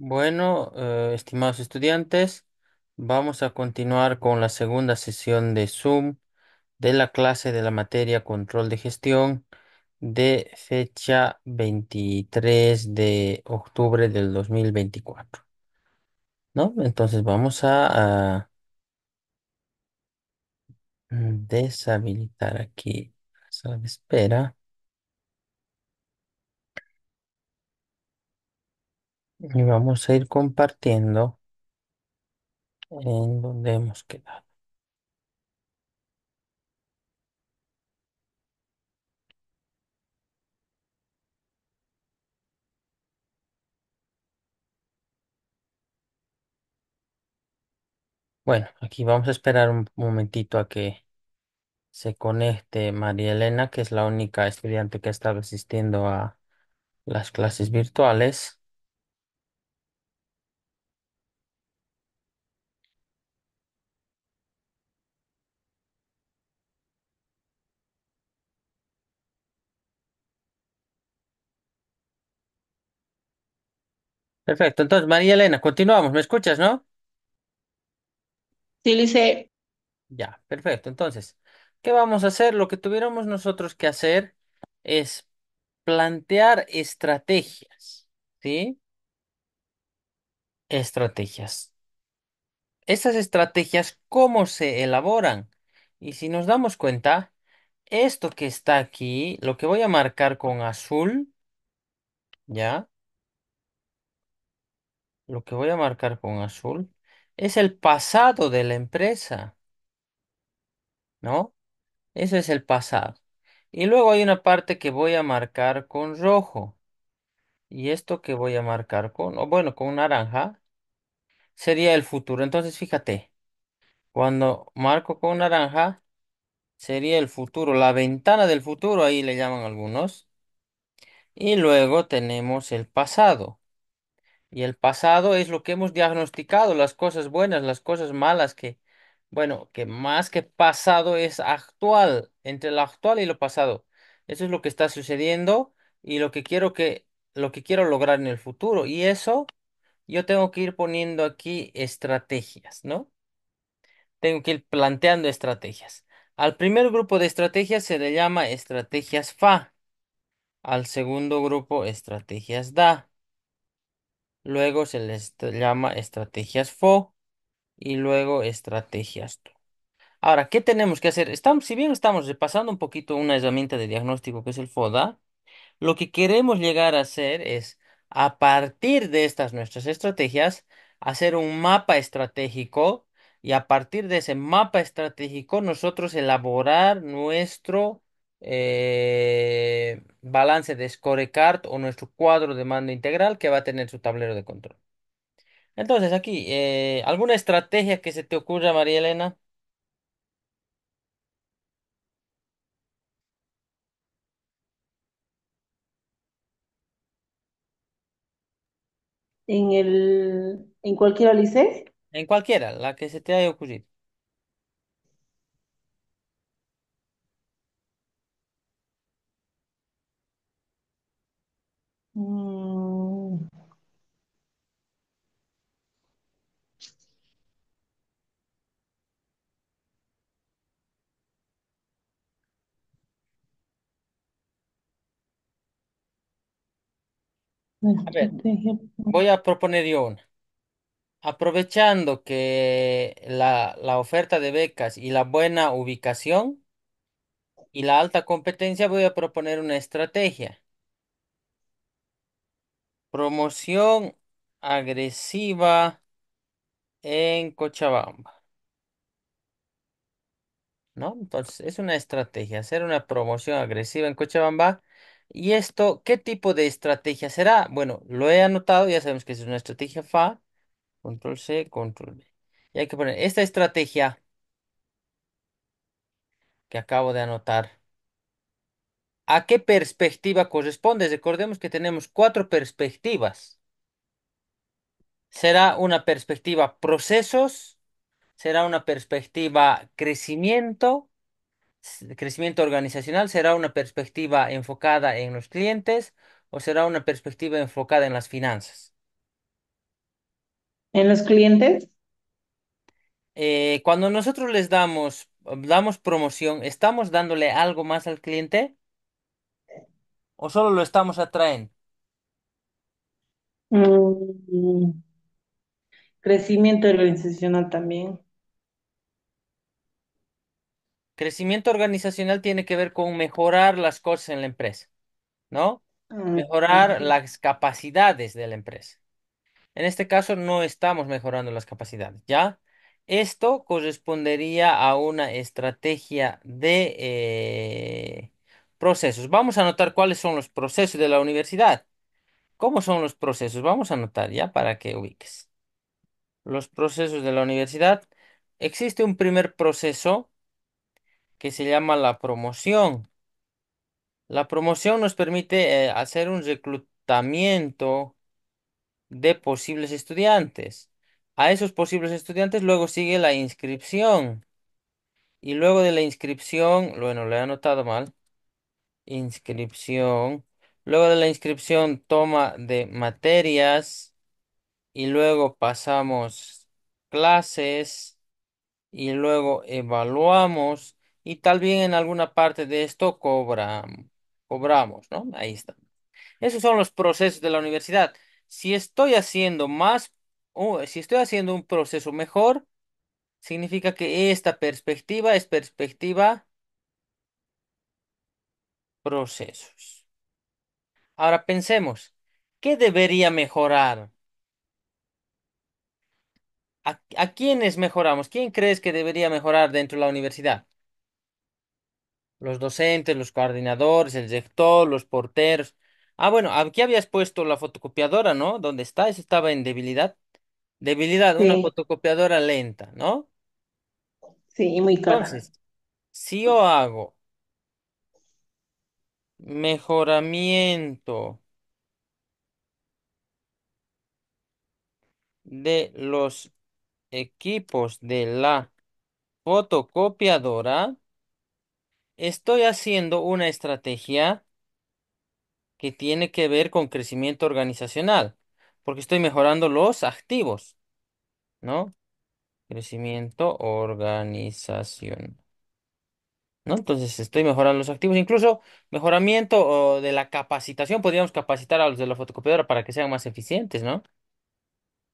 Bueno, eh, estimados estudiantes, vamos a continuar con la segunda sesión de Zoom de la clase de la materia Control de Gestión de fecha 23 de octubre del 2024, ¿no? Entonces vamos a, a deshabilitar aquí la sala de espera. Y vamos a ir compartiendo en donde hemos quedado. Bueno, aquí vamos a esperar un momentito a que se conecte María Elena, que es la única estudiante que ha estado asistiendo a las clases virtuales. Perfecto. Entonces, María Elena, continuamos. ¿Me escuchas, no? Sí, Lice, Ya, perfecto. Entonces, ¿qué vamos a hacer? Lo que tuviéramos nosotros que hacer es plantear estrategias, ¿sí? Estrategias. Estas estrategias, ¿cómo se elaboran? Y si nos damos cuenta, esto que está aquí, lo que voy a marcar con azul, ¿ya? Lo que voy a marcar con azul es el pasado de la empresa, ¿no? Ese es el pasado. Y luego hay una parte que voy a marcar con rojo. Y esto que voy a marcar con, bueno, con naranja, sería el futuro. Entonces, fíjate, cuando marco con naranja, sería el futuro, la ventana del futuro, ahí le llaman algunos. Y luego tenemos el pasado. Y el pasado es lo que hemos diagnosticado, las cosas buenas, las cosas malas, que, bueno, que más que pasado es actual, entre lo actual y lo pasado. Eso es lo que está sucediendo y lo que quiero que, lo que quiero lograr en el futuro. Y eso yo tengo que ir poniendo aquí estrategias, ¿no? Tengo que ir planteando estrategias. Al primer grupo de estrategias se le llama estrategias FA. Al segundo grupo, estrategias DA. Luego se les llama estrategias FO y luego estrategias TO. Ahora, ¿qué tenemos que hacer? Estamos, si bien estamos repasando un poquito una herramienta de diagnóstico que es el FODA, lo que queremos llegar a hacer es, a partir de estas nuestras estrategias, hacer un mapa estratégico y a partir de ese mapa estratégico nosotros elaborar nuestro eh, balance de scorecard o nuestro cuadro de mando integral que va a tener su tablero de control. Entonces, aquí, eh, ¿alguna estrategia que se te ocurra, María Elena? En el, en cualquier Alice, En cualquiera, la que se te haya ocurrido. A ver, pues, voy a proponer yo una. Aprovechando que la, la oferta de becas y la buena ubicación y la alta competencia, voy a proponer una estrategia. Promoción agresiva en Cochabamba. ¿No? Entonces, es una estrategia, hacer una promoción agresiva en Cochabamba ¿Y esto qué tipo de estrategia será? Bueno, lo he anotado, ya sabemos que es una estrategia FA, control C, control B. Y hay que poner esta estrategia que acabo de anotar. ¿A qué perspectiva corresponde? Recordemos que tenemos cuatro perspectivas. Será una perspectiva procesos, será una perspectiva crecimiento, crecimiento organizacional será una perspectiva enfocada en los clientes o será una perspectiva enfocada en las finanzas? ¿En los clientes? Eh, cuando nosotros les damos, damos promoción, ¿estamos dándole algo más al cliente o solo lo estamos atraen? Mm, crecimiento organizacional también. Crecimiento organizacional tiene que ver con mejorar las cosas en la empresa, ¿no? Mm, mejorar las capacidades de la empresa. En este caso no estamos mejorando las capacidades, ¿ya? Esto correspondería a una estrategia de eh, procesos. Vamos a anotar cuáles son los procesos de la universidad. ¿Cómo son los procesos? Vamos a anotar ya para que ubiques. Los procesos de la universidad. Existe un primer proceso que se llama la promoción. La promoción nos permite eh, hacer un reclutamiento de posibles estudiantes. A esos posibles estudiantes luego sigue la inscripción. Y luego de la inscripción, bueno, lo he anotado mal. Inscripción. Luego de la inscripción, toma de materias. Y luego pasamos clases. Y luego evaluamos y tal vez en alguna parte de esto cobramos, ¿no? Ahí está. Esos son los procesos de la universidad. Si estoy haciendo más, o si estoy haciendo un proceso mejor, significa que esta perspectiva es perspectiva procesos. Ahora pensemos, ¿qué debería mejorar? ¿A, a quiénes mejoramos? ¿Quién crees que debería mejorar dentro de la universidad? Los docentes, los coordinadores, el director, los porteros. Ah, bueno, aquí habías puesto la fotocopiadora, ¿no? ¿Dónde está? Eso estaba en debilidad. Debilidad, una fotocopiadora lenta, ¿no? sí, muy cara. si yo hago mejoramiento de los equipos de la fotocopiadora, Estoy haciendo una estrategia que tiene que ver con crecimiento organizacional, porque estoy mejorando los activos, ¿no? Crecimiento organización, ¿no? Entonces estoy mejorando los activos, incluso mejoramiento de la capacitación, podríamos capacitar a los de la fotocopiadora para que sean más eficientes, ¿no?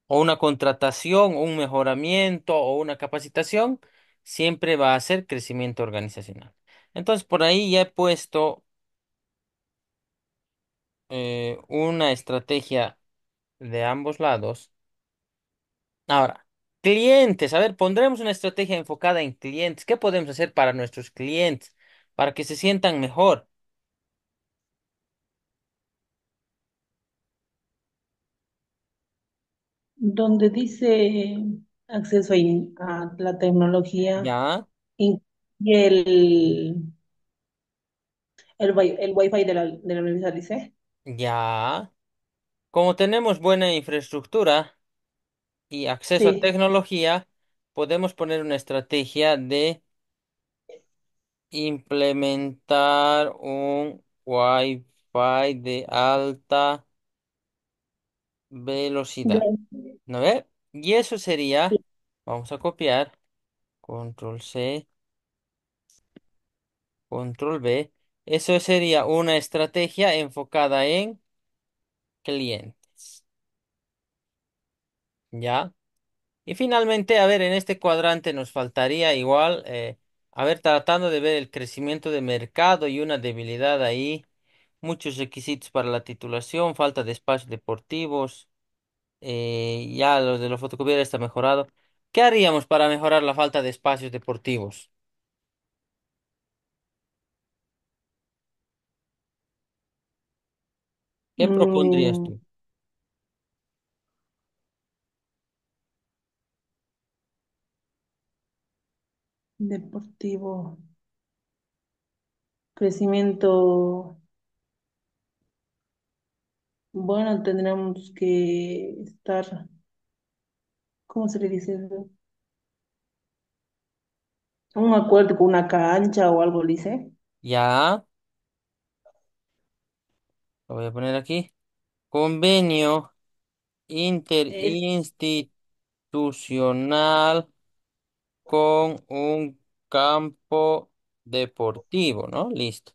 O una contratación, un mejoramiento o una capacitación, siempre va a ser crecimiento organizacional. Entonces por ahí ya he puesto eh, una estrategia de ambos lados. Ahora, clientes. A ver, pondremos una estrategia enfocada en clientes. ¿Qué podemos hacer para nuestros clientes? Para que se sientan mejor. Donde dice acceso a, la tecnología, ¿Ya? Y el, el, el wifi de la, de la Universidad Dice Ya. Como tenemos buena infraestructura y acceso a tecnología, podemos poner una estrategia de implementar un wifi de alta velocidad. ¿No ve? Y eso sería, vamos a copiar, control C. Control B. Eso sería una estrategia enfocada en clientes. ¿Ya? Y finalmente, a ver, en este cuadrante nos faltaría igual, eh, a ver, tratando de ver el crecimiento de mercado y una debilidad ahí, muchos requisitos para la titulación, falta de espacios deportivos, eh, ya los de la fotocopia está mejorado. ¿Qué haríamos para mejorar la falta de espacios deportivos? ¿Qué mm. propondrías tú? deportivo, crecimiento. Bueno, tendremos que estar, ¿cómo se le dice eso? Un acuerdo con una cancha o algo, dice. Ya, voy a poner aquí. Convenio interinstitucional con un campo deportivo, ¿no? Listo.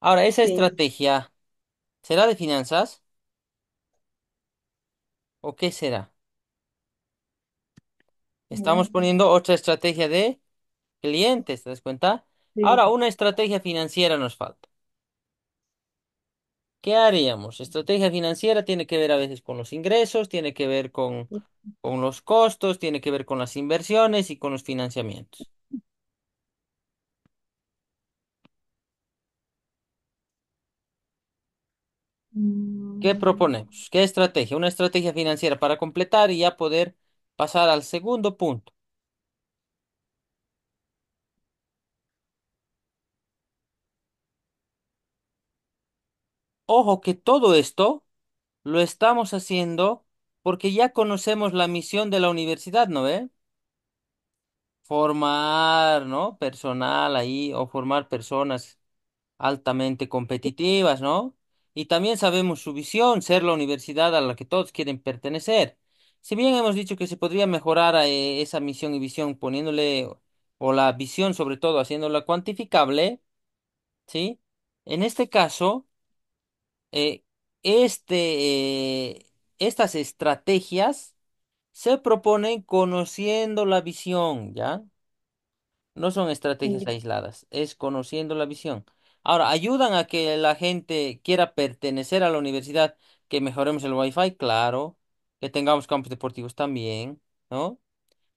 Ahora, esa estrategia, ¿será de finanzas o qué será? Estamos mm. poniendo otra estrategia de clientes, ¿te das cuenta? Ahora, una estrategia financiera nos falta. ¿Qué haríamos? Estrategia financiera tiene que ver a veces con los ingresos, tiene que ver con, con los costos, tiene que ver con las inversiones y con los financiamientos. ¿Qué mm. proponemos? ¿Qué estrategia? Una estrategia financiera para completar y ya poder pasar al segundo punto. Ojo que todo esto lo estamos haciendo porque ya conocemos la misión de la universidad, ¿no ve? Formar, ¿no? Personal ahí o formar personas altamente competitivas, ¿no? Y también sabemos su visión, ser la universidad a la que todos quieren pertenecer. Si bien hemos dicho que se podría mejorar eh, esa misión y visión poniéndole, o la visión sobre todo, haciéndola cuantificable, ¿sí? En este caso... Eh, este, eh, estas estrategias se proponen conociendo la visión, ¿ya? No son estrategias aisladas, es conociendo la visión. Ahora, ¿ayudan a que la gente quiera pertenecer a la universidad, que mejoremos el wifi? Claro, que tengamos campos deportivos también, ¿no?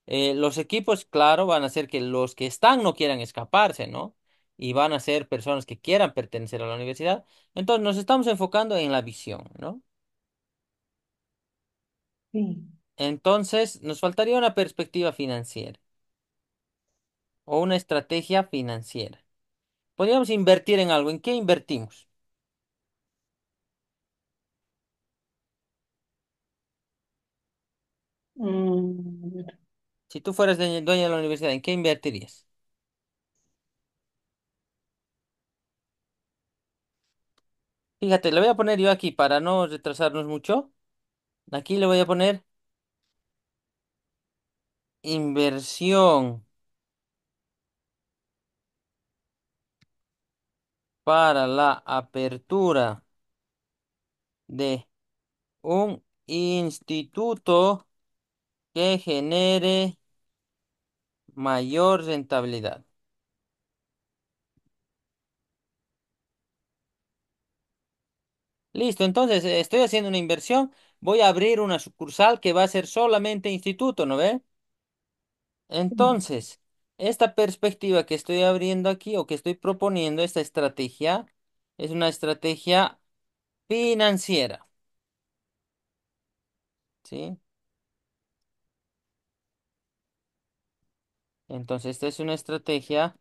Eh, los equipos, claro, van a hacer que los que están no quieran escaparse, ¿no? y van a ser personas que quieran pertenecer a la universidad. Entonces nos estamos enfocando en la visión, ¿no? Sí. Entonces nos faltaría una perspectiva financiera o una estrategia financiera. Podríamos invertir en algo. ¿En qué invertimos? Mm. Si tú fueras dueña de la universidad, ¿en qué invertirías? Fíjate, le voy a poner yo aquí para no retrasarnos mucho. Aquí le voy a poner inversión para la apertura de un instituto que genere mayor rentabilidad. Listo, entonces eh, estoy haciendo una inversión. Voy a abrir una sucursal que va a ser solamente instituto, ¿no ve? Entonces, esta perspectiva que estoy abriendo aquí o que estoy proponiendo, esta estrategia, es una estrategia financiera, ¿sí? Entonces, esta es una estrategia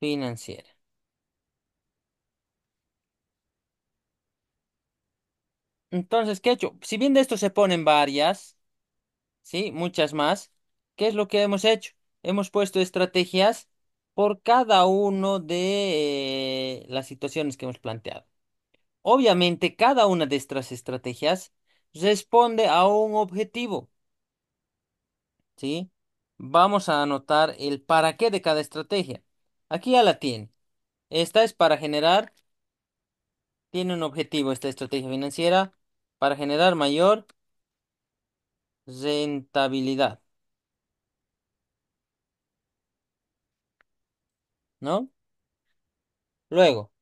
financiera. Entonces, ¿qué he hecho? Si bien de esto se ponen varias, ¿sí? Muchas más, ¿qué es lo que hemos hecho? Hemos puesto estrategias por cada uno de eh, las situaciones que hemos planteado. Obviamente, cada una de estas estrategias responde a un objetivo, ¿sí? Vamos a anotar el para qué de cada estrategia. Aquí ya la tiene. Esta es para generar, tiene un objetivo esta estrategia financiera, para generar mayor rentabilidad, ¿no? Luego,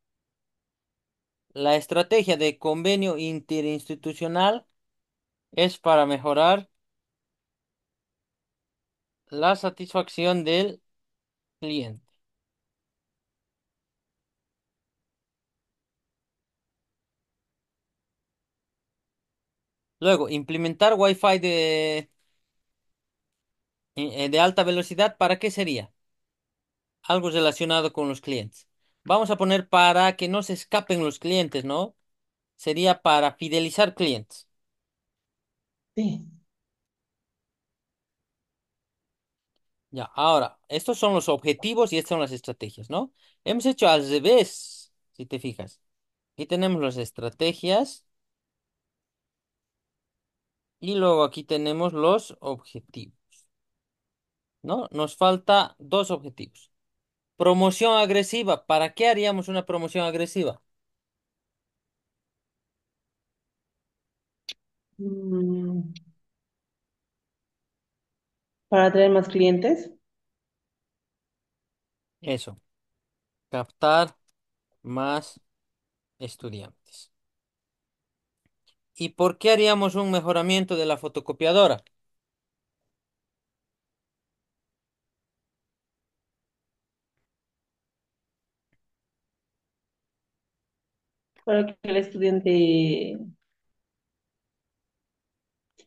la estrategia de convenio interinstitucional es para mejorar la satisfacción del cliente. Luego, implementar Wi-Fi eh, de, alta velocidad, ¿para qué sería? Algo relacionado con los clientes. Vamos a poner para que no se escapen los clientes, ¿no? Sería para fidelizar clientes. Sí. Ya, ahora, estos son los objetivos y estas son las estrategias, ¿no? Hemos hecho al revés, si te fijas. Aquí tenemos las estrategias y luego aquí tenemos los objetivos, ¿no? Nos falta dos objetivos. Promoción agresiva. ¿Para qué haríamos una promoción agresiva? Mm. Para atraer más clientes. Eso, captar más estudiantes. ¿Y por qué haríamos un mejoramiento de la fotocopiadora? Para que el estudiante...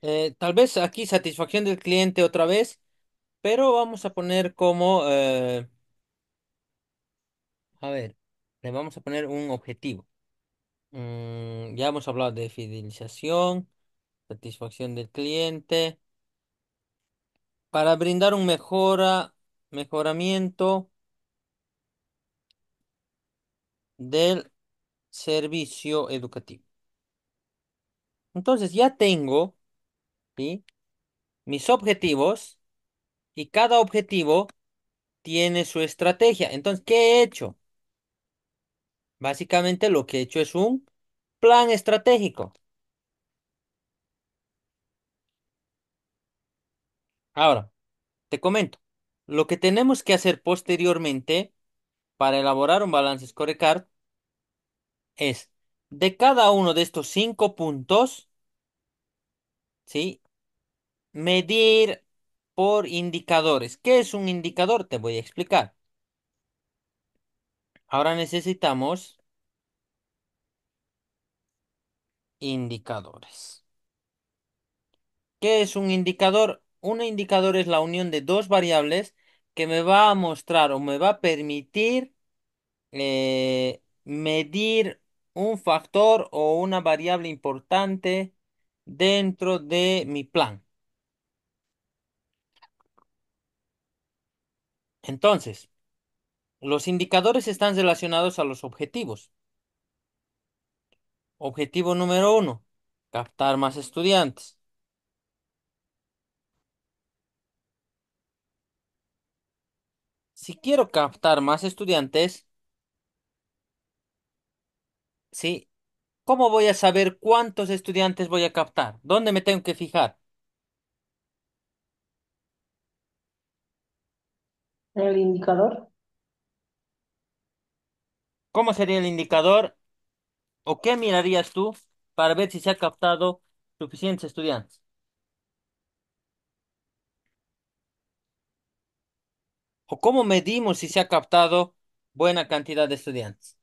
Eh, tal vez aquí satisfacción del cliente otra vez, pero vamos a poner como... Eh, a ver, le vamos a poner un objetivo. Mm, ya hemos hablado de fidelización, satisfacción del cliente. Para brindar un mejora, mejoramiento del servicio educativo. Entonces ya tengo, mis objetivos y cada objetivo tiene su estrategia. Entonces, ¿qué he hecho? Básicamente lo que he hecho es un plan estratégico. Ahora, te comento, lo que tenemos que hacer posteriormente para elaborar un balance scorecard es de cada uno de estos cinco puntos, ¿sí? Medir por indicadores. ¿Qué es un indicador? Te voy a explicar. Ahora necesitamos indicadores. ¿Qué es un indicador? Un indicador es la unión de dos variables que me va a mostrar o me va a permitir eh, medir un factor o una variable importante dentro de mi plan. Entonces, los indicadores están relacionados a los objetivos. Objetivo número uno, captar más estudiantes. Si quiero captar más estudiantes, ¿sí? ¿Cómo voy a saber cuántos estudiantes voy a captar? ¿Dónde me tengo que fijar? El indicador. ¿Cómo sería el indicador o qué mirarías tú para ver si se ha captado suficientes estudiantes? ¿O cómo medimos si se ha captado buena cantidad de estudiantes?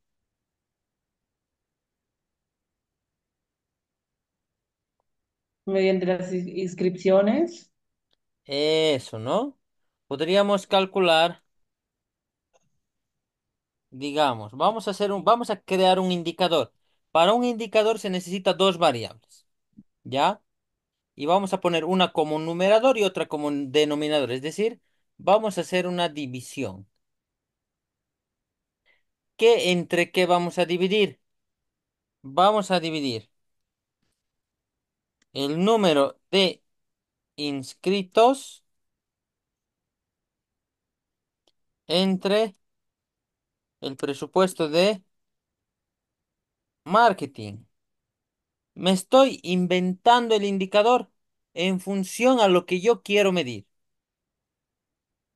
Mediante las inscripciones. Eso, ¿no? Podríamos calcular Digamos, vamos a hacer un, vamos a crear un indicador. Para un indicador se necesita dos variables, ¿ya? Y vamos a poner una como numerador y otra como denominador, es decir, vamos a hacer una división. ¿Qué entre qué vamos a dividir? Vamos a dividir el número de inscritos entre el presupuesto de marketing. Me estoy inventando el indicador en función a lo que yo quiero medir.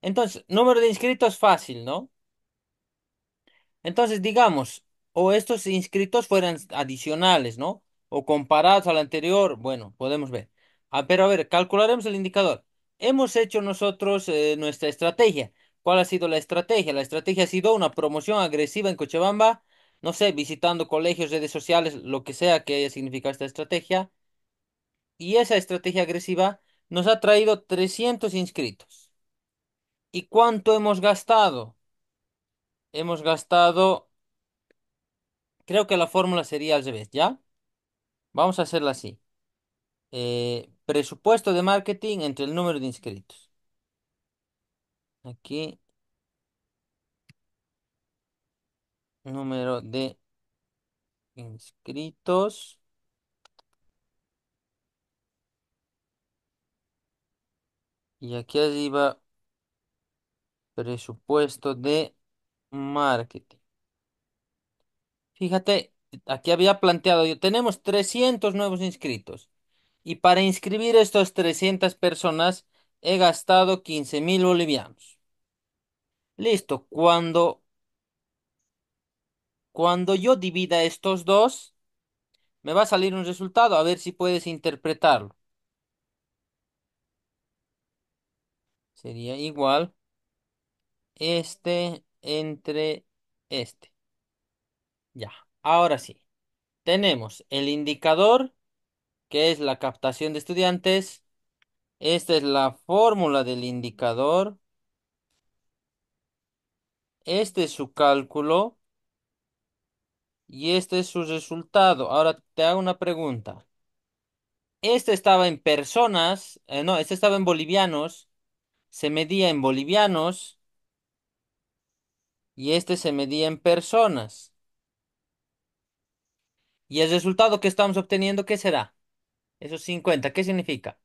Entonces, número de inscritos fácil, ¿no? Entonces, digamos, o estos inscritos fueran adicionales, ¿no? O comparados al anterior, bueno, podemos ver. Ah, pero a ver, calcularemos el indicador. Hemos hecho nosotros eh, nuestra estrategia. ¿Cuál ha sido la estrategia? La estrategia ha sido una promoción agresiva en Cochabamba, no sé, visitando colegios, redes sociales, lo que sea que haya significado esta estrategia. Y esa estrategia agresiva nos ha traído 300 inscritos. ¿Y cuánto hemos gastado? Hemos gastado, creo que la fórmula sería al revés, ¿ya? Vamos a hacerla así. Eh, presupuesto de marketing entre el número de inscritos. Aquí, número de inscritos. Y aquí arriba, presupuesto de marketing. Fíjate, aquí había planteado yo, tenemos 300 nuevos inscritos. Y para inscribir a estas 300 personas he gastado 15 mil bolivianos. Listo, cuando, cuando yo divida estos dos, me va a salir un resultado, a ver si puedes interpretarlo. Sería igual este entre este. Ya, ahora sí. Tenemos el indicador, que es la captación de estudiantes. Esta es la fórmula del indicador. Este es su cálculo y este es su resultado. Ahora te hago una pregunta. Este estaba en personas, eh, no, este estaba en bolivianos, se medía en bolivianos y este se medía en personas. Y el resultado que estamos obteniendo, ¿qué será? Eso es 50, ¿qué significa?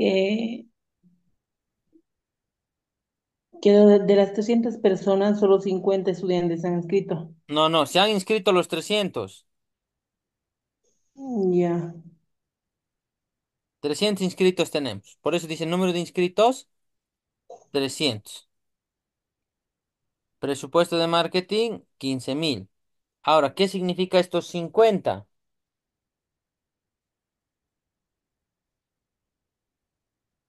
Eh, que de, las 300 personas, solo 50 estudiantes han inscrito. No, no, se han inscrito los 300. Mm, ya. 300 inscritos tenemos. Por eso dice número de inscritos, 300. Presupuesto de marketing, 15.000 Ahora, ¿qué significa estos 50?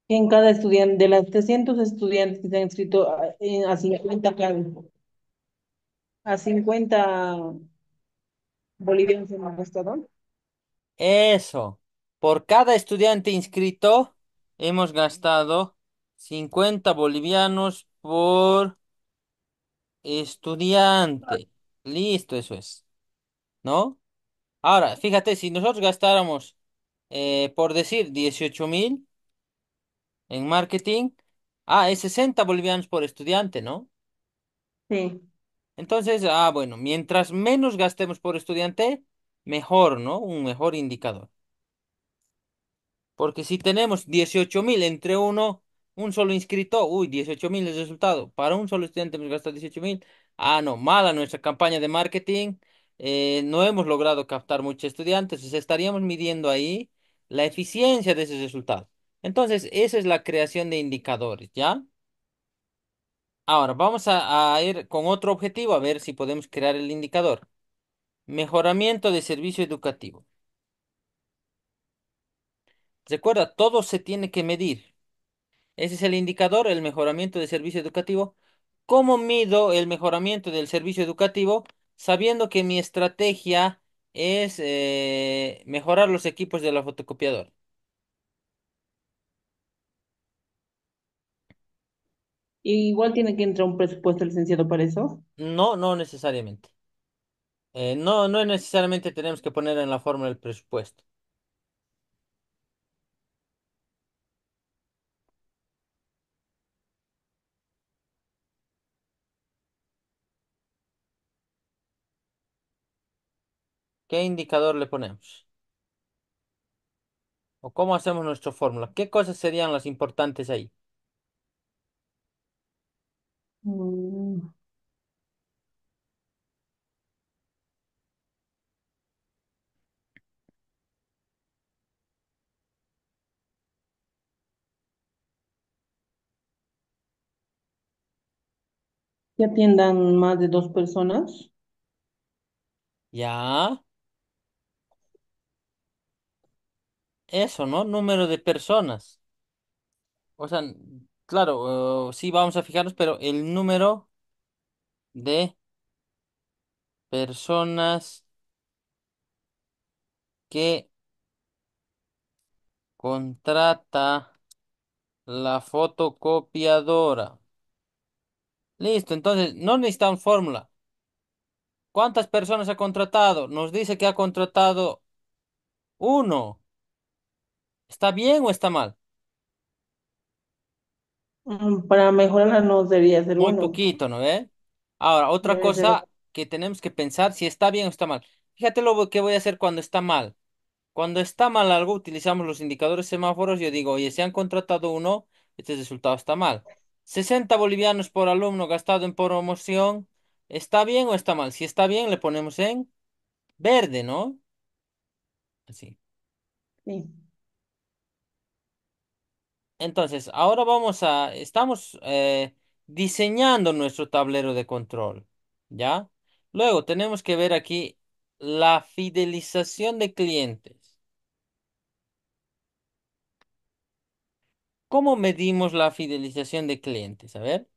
en cada estudiante, de las 300 estudiantes que se han inscrito a, 50 a 50 bolivianos hemos gastado. Eso. Por cada estudiante inscrito, hemos gastado 50 bolivianos por estudiante. Listo, eso es. ¿No? Ahora, fíjate, si nosotros gastáramos, eh, por decir, 18 mil, en marketing, ah, es 60 bolivianos por estudiante, ¿no? Sí, Entonces, ah, bueno, mientras menos gastemos por estudiante, mejor, ¿no? Un mejor indicador. Porque si tenemos 18.000 mil entre uno, un solo inscrito, uy, 18.000 mil es resultado. Para un solo estudiante hemos gastado 18.000. mil. Ah, no, mala nuestra campaña de marketing. Eh, no hemos logrado captar muchos estudiantes. estaríamos midiendo ahí la eficiencia de ese resultado. Entonces, esa es la creación de indicadores, ¿ya? Ahora, vamos a, ir con otro objetivo, a ver si podemos crear el indicador. Mejoramiento de servicio educativo. Recuerda, todo se tiene que medir. Ese es el indicador, el mejoramiento de servicio educativo. ¿Cómo mido el mejoramiento del servicio educativo? Sabiendo que mi estrategia es eh, mejorar los equipos de la fotocopiadora. igual tiene que entrar un presupuesto licenciado para eso? No, no necesariamente. Eh, no, no necesariamente tenemos que poner en la fórmula el presupuesto. ¿Qué indicador le ponemos? ¿O cómo hacemos nuestra fórmula? ¿Qué cosas serían las importantes ahí? ya mm. que atiendan más de dos personas. Ya, eso, ¿no? Número de personas. O sea, Claro, eh, sí, vamos a fijarnos, pero el número de personas que contrata la fotocopiadora. Listo, entonces no necesitan fórmula. ¿Cuántas personas ha contratado? Nos dice que ha contratado uno. ¿Está bien o está mal? Mm, para mejorar no debería ser Un poquito, ¿no Ahora, otra cosa que tenemos que pensar si está bien o está mal. Fíjate lo que voy a hacer cuando está mal. Cuando está mal algo, utilizamos los indicadores semáforos. Yo digo, oye, se han contratado uno, este resultado está mal. 60 bolivianos por alumno gastado en promoción, ¿está bien o está mal? Si está bien, le ponemos en verde, ¿no? Así. Sí. Entonces, ahora vamos a, estamos eh, diseñando nuestro tablero de control, ¿ya? Luego tenemos que ver aquí la fidelización de clientes. ¿Cómo medimos la fidelización de clientes? A ver.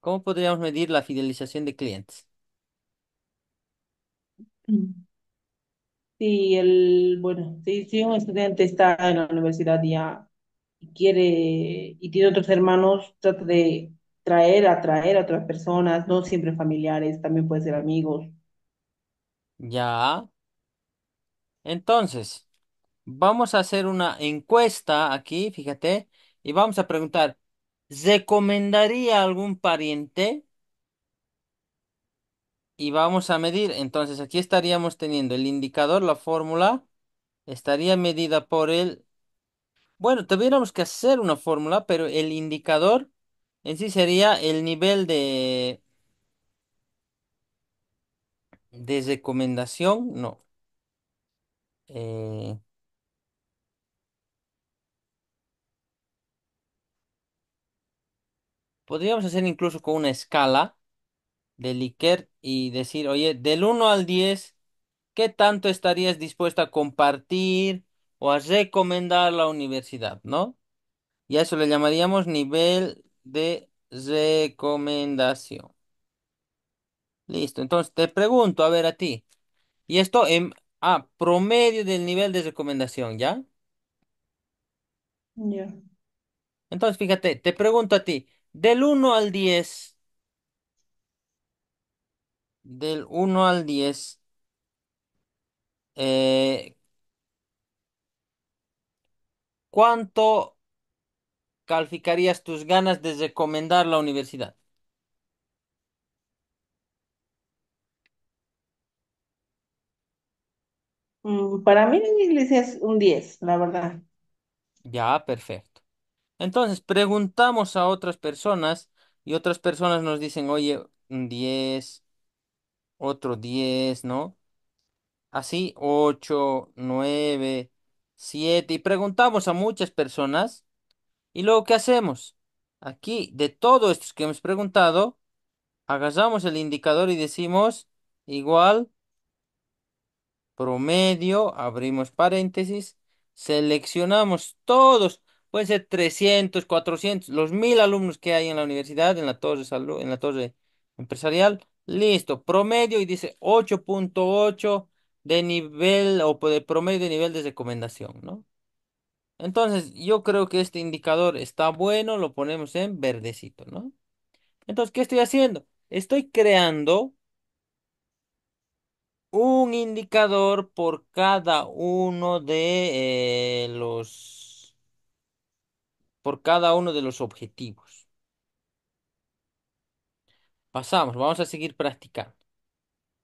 ¿Cómo podríamos medir la fidelización de clientes? Sí, el, bueno, si, si un estudiante está en la universidad ya y quiere y tiene otros hermanos, trata de traer, atraer a otras personas, no siempre familiares, también puede ser amigos. Ya. Entonces, vamos a hacer una encuesta aquí, fíjate, y vamos a preguntar, ¿Recomendaría a algún pariente? Y vamos a medir. Entonces aquí estaríamos teniendo el indicador, la fórmula, estaría medida por el... Bueno, tuviéramos que hacer una fórmula, pero el indicador en sí sería el nivel de, de recomendación. No. Eh, Podríamos hacer incluso con una escala de Likert y decir, oye, del 1 al 10, ¿qué tanto estarías dispuesta a compartir o a recomendar la universidad, ¿no? Y a eso le llamaríamos nivel de recomendación. Listo, entonces te pregunto, a ver a ti. Y esto en a ah, promedio del nivel de recomendación, ¿ya? Ya. Entonces, fíjate, te pregunto a ti, del 1 al 10. Del 1 al 10. Eh, ¿Cuánto calificarías tus ganas de recomendar la universidad? Mm, para mí, iglesia es un 10, la verdad. Ya, perfecto. Entonces preguntamos a otras personas y otras personas nos dicen, oye, un 10, otro 10, ¿no? Así, 8, 9, 7. Y preguntamos a muchas personas. ¿Y luego qué hacemos? Aquí, de todos estos que hemos preguntado, agarramos el indicador y decimos igual promedio, abrimos paréntesis, seleccionamos todos pueden ser 300, 400, los mil alumnos que hay en la universidad, en la torre salud, en la torre empresarial, listo, promedio y dice 8.8 de nivel o pues, de promedio de nivel de recomendación, ¿no? Entonces, yo creo que este indicador está bueno, lo ponemos en verdecito, ¿no? Entonces, ¿qué estoy haciendo? Estoy creando un indicador por cada uno de eh, los por cada uno de los objetivos. Pasamos, vamos a seguir practicando.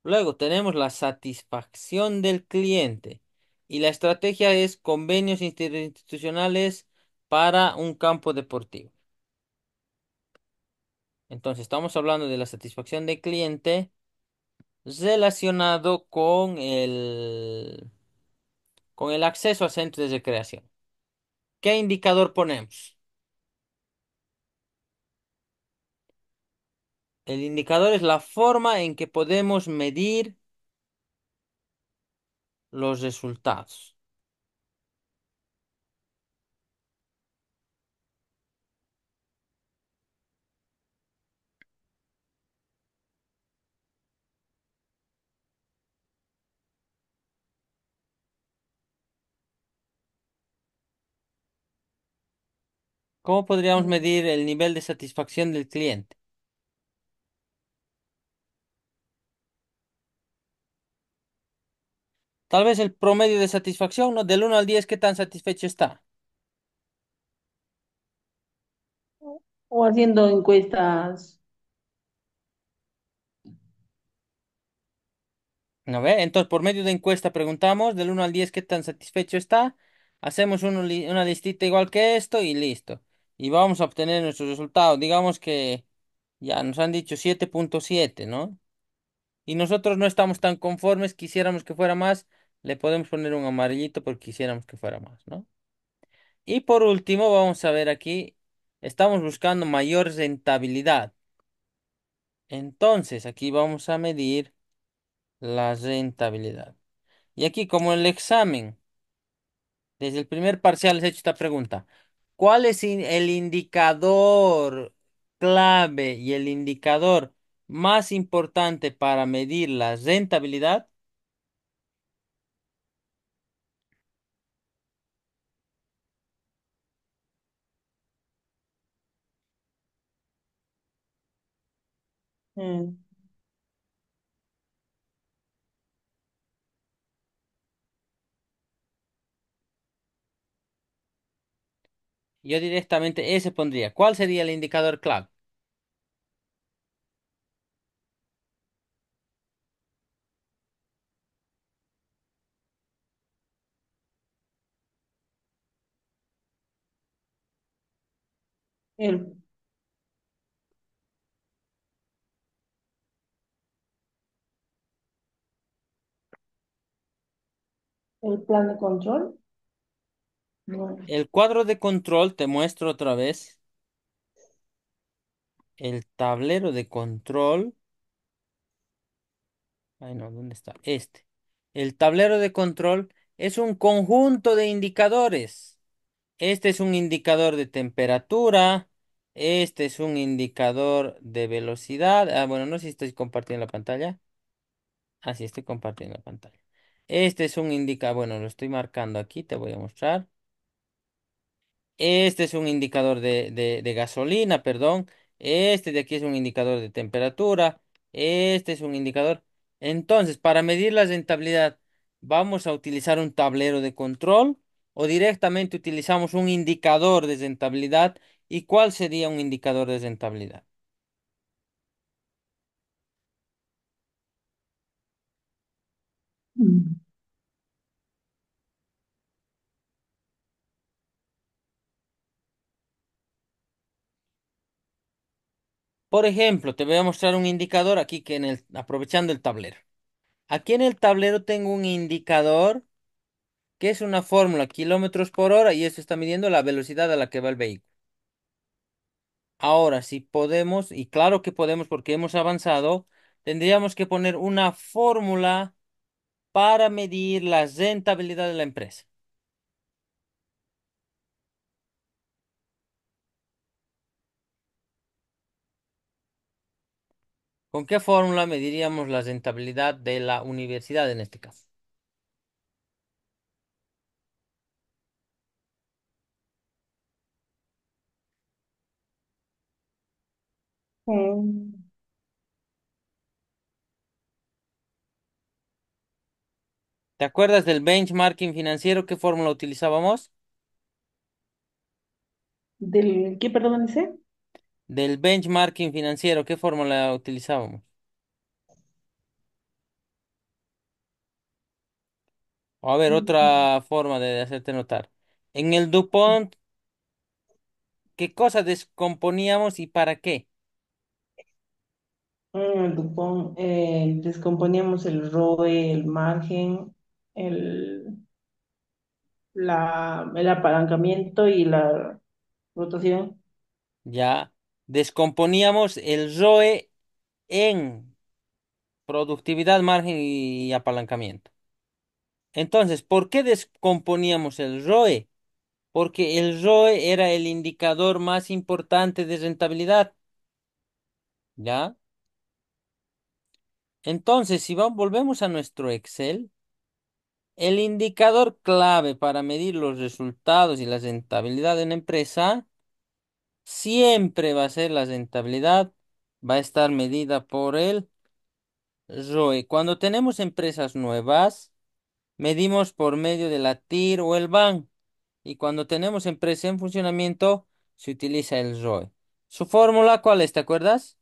Luego tenemos la satisfacción del cliente y la estrategia es convenios interinstitucionales para un campo deportivo. Entonces estamos hablando de la satisfacción del cliente relacionado con el, con el acceso a centros de recreación. ¿Qué indicador ponemos? El indicador es la forma en que podemos medir los resultados. ¿Cómo podríamos mm. medir el nivel de satisfacción del cliente? Tal vez el promedio de satisfacción, ¿no? Del 1 al 10, ¿qué tan satisfecho está? O haciendo encuestas. ¿No ve? Entonces, por medio de encuesta preguntamos del 1 al 10 qué tan satisfecho está. Hacemos una listita igual que esto y listo. Y vamos a obtener nuestro resultado. Digamos que ya nos han dicho 7.7, ¿no? Y nosotros no estamos tan conformes, quisiéramos que fuera más. Le podemos poner un amarillito porque quisiéramos que fuera más, ¿no? Y por último, vamos a ver aquí, estamos buscando mayor rentabilidad. Entonces, aquí vamos a medir la rentabilidad. Y aquí, como el examen, desde el primer parcial les he hecho esta pregunta. ¿Cuál es el indicador clave y el indicador más importante para medir la rentabilidad? Mm. Yo directamente ese pondría. ¿Cuál sería el indicador clave? El plan de control? El cuadro de control, te muestro otra vez. El tablero de control. Ay, no, ¿dónde está? Este. El tablero de control es un conjunto de indicadores. Este es un indicador de temperatura. Este es un indicador de velocidad. Ah, bueno, no sé si estoy compartiendo la pantalla. Así ah, sí, estoy compartiendo la pantalla. Este es un indicador, bueno, lo estoy marcando aquí, te voy a mostrar. Este es un indicador de, gasolina, perdón. Este de aquí es un indicador de temperatura. Este es un indicador. Entonces, para medir la rentabilidad, ¿vamos a utilizar un tablero de control o directamente utilizamos un indicador de rentabilidad? ¿Y cuál sería un indicador de rentabilidad? Por ejemplo, te voy a mostrar un indicador aquí que en el, aprovechando el tablero. Aquí en el tablero tengo un indicador que es una fórmula kilómetros por hora y eso está midiendo la velocidad a la que va el vehículo. Ahora, si podemos, y claro que podemos porque hemos avanzado, tendríamos que poner una fórmula para medir la rentabilidad de la empresa. ¿Con qué fórmula mediríamos la rentabilidad de la universidad en este caso? Mm. ¿Te acuerdas del benchmarking financiero? ¿Qué fórmula utilizábamos? ¿Del qué, perdón, dice? Del benchmarking financiero, ¿qué fórmula utilizábamos? a ver, mm, otra mm. forma de hacerte notar. En el DuPont, ¿qué cosa descomponíamos y para qué? el Dupont, eh, descomponíamos el ROE, el margen, el, apalancamiento y la rotación. Ya descomponíamos el ROE en productividad, margen y apalancamiento. Entonces, ¿por qué descomponíamos el ROE? Porque el ROE era el indicador más importante de rentabilidad. ¿Ya? Entonces, si volvemos a nuestro Excel, el indicador clave para medir los resultados y la rentabilidad de una empresa siempre va a ser la rentabilidad, va a estar medida por el ROE. Cuando tenemos empresas nuevas, medimos por medio de la TIR o el BAN. Y cuando tenemos empresa en funcionamiento, se utiliza el ROE. ¿Su fórmula cuál es? ¿Te acuerdas?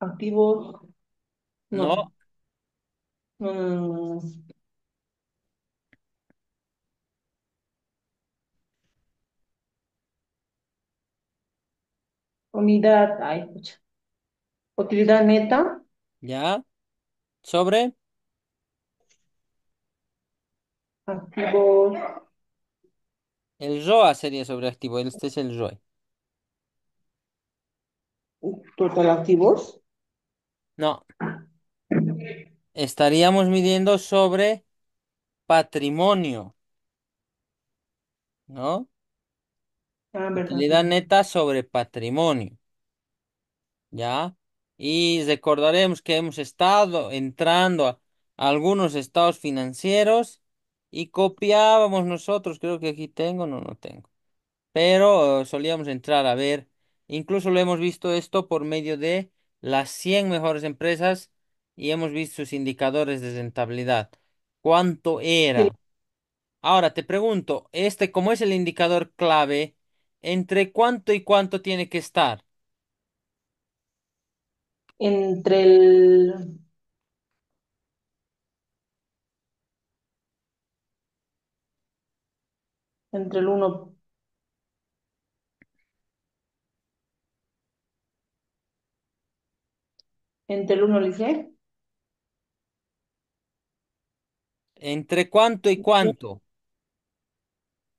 Activos, No, unidad, mm. hay Utilidad neta, ¿Ya? ¿Sobre? activos, El ROA sería sobre activo. Este es el ROE. total activos. No. Estaríamos midiendo sobre patrimonio, ¿no? Ah, verdad, neta sobre patrimonio, ¿ya? Y recordaremos que hemos estado entrando a algunos estados financieros y copiábamos nosotros, creo que aquí tengo, no, no tengo. pero eh, solíamos entrar a ver, incluso lo hemos visto esto por medio de las 100 mejores empresas y hemos visto sus indicadores de rentabilidad. ¿Cuánto era? Ahora te pregunto, este, como es el indicador clave, ¿entre cuánto y cuánto tiene que estar? Entre el... Entre el 1... Entre el 1 y el ¿Entre cuánto y cuánto?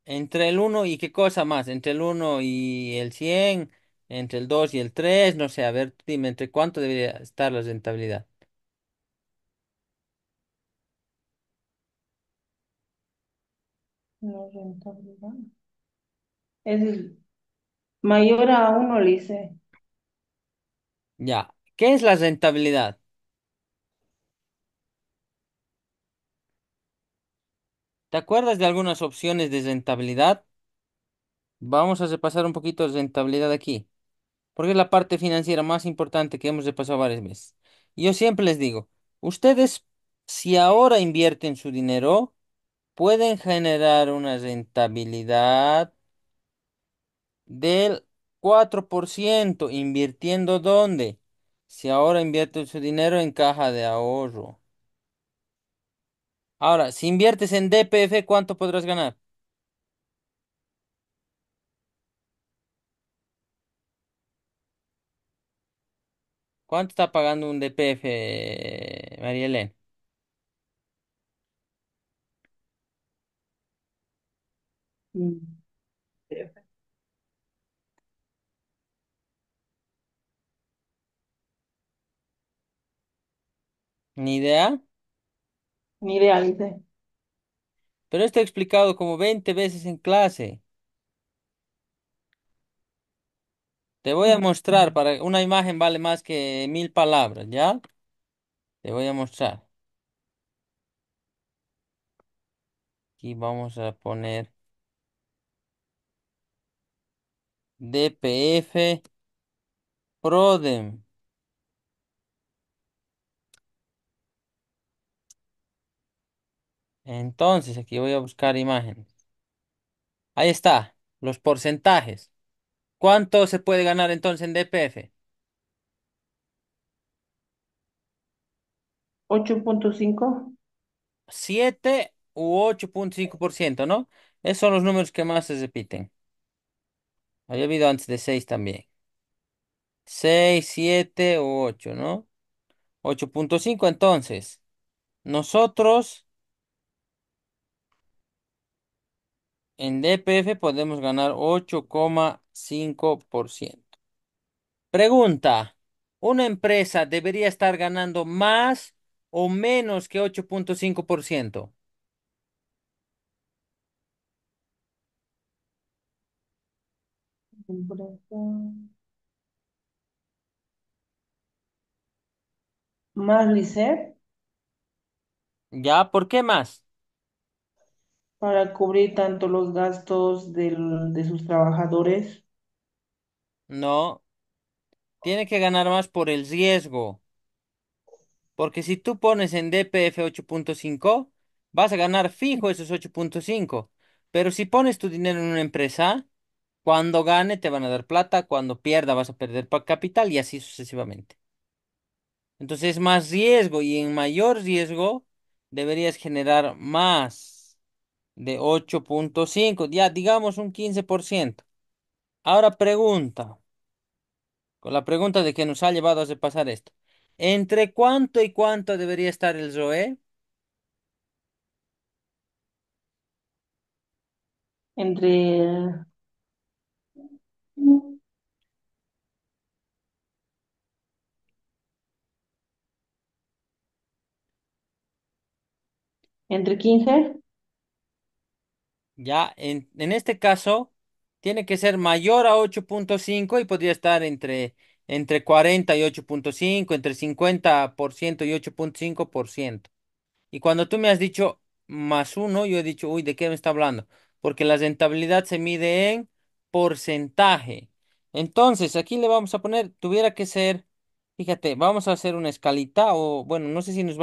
Entre el 1 y qué cosa más, entre el 1 y el 100, entre el 2 y el 3, no sé, a ver, dime, ¿entre cuánto debería estar la rentabilidad? La rentabilidad. Es mayor a uno, le dice. Ya, ¿qué es la rentabilidad? ¿Te acuerdas de algunas opciones de rentabilidad? Vamos a repasar un poquito de rentabilidad aquí, porque es la parte financiera más importante que hemos repasado varias veces. Yo siempre les digo, ustedes si ahora invierten su dinero, pueden generar una rentabilidad del 4% invirtiendo dónde? Si ahora invierten su dinero en caja de ahorro. Ahora, si inviertes en DPF, ¿cuánto podrás ganar? ¿Cuánto está pagando un DPF, Marielén? Mm. ¿Ni idea? Mire, Pero esto he explicado como 20 veces en clase. Te voy a mm. mostrar para una imagen vale más que mil palabras, ¿ya? Te voy a mostrar. Aquí vamos a poner DPF Prodem. Entonces, aquí voy a buscar imágenes. Ahí está, los porcentajes. ¿Cuánto se puede ganar entonces en DPF? 8.5. 7 u 8.5%, ¿no? Esos son los números que más se repiten. Había habido antes de 6 también. 6, 7 u 8, ¿no? 8.5 entonces. Nosotros En DPF podemos ganar 8,5%. Pregunta. ¿Una empresa debería estar ganando más o menos que 8.5%? ¿Más Lisset? ¿Ya? ¿Por qué más? para cubrir tanto los gastos de sus trabajadores. No, tiene que ganar más por el riesgo. Porque si tú pones en DPF 8.5, vas a ganar fijo esos 8.5. Pero si pones tu dinero en una empresa, cuando gane te van a dar plata, cuando pierda vas a perder capital y así sucesivamente. Entonces es más riesgo y en mayor riesgo deberías generar más de 8.5, ya digamos un 15%. Ahora pregunta, con la pregunta de que nos ha llevado a pasar esto. ¿Entre cuánto y cuánto debería estar el ROE? Entre... ¿Entre 15? Ya, en, este caso, tiene que ser mayor a 8.5 y podría estar entre, entre 40 y 8.5, entre 50% y 8.5%. Y cuando tú me has dicho más uno, yo he dicho, uy, ¿de qué me está hablando? Porque la rentabilidad se mide en porcentaje. Entonces, aquí le vamos a poner, tuviera que ser, fíjate, vamos a hacer una escalita o, bueno, no sé si nos va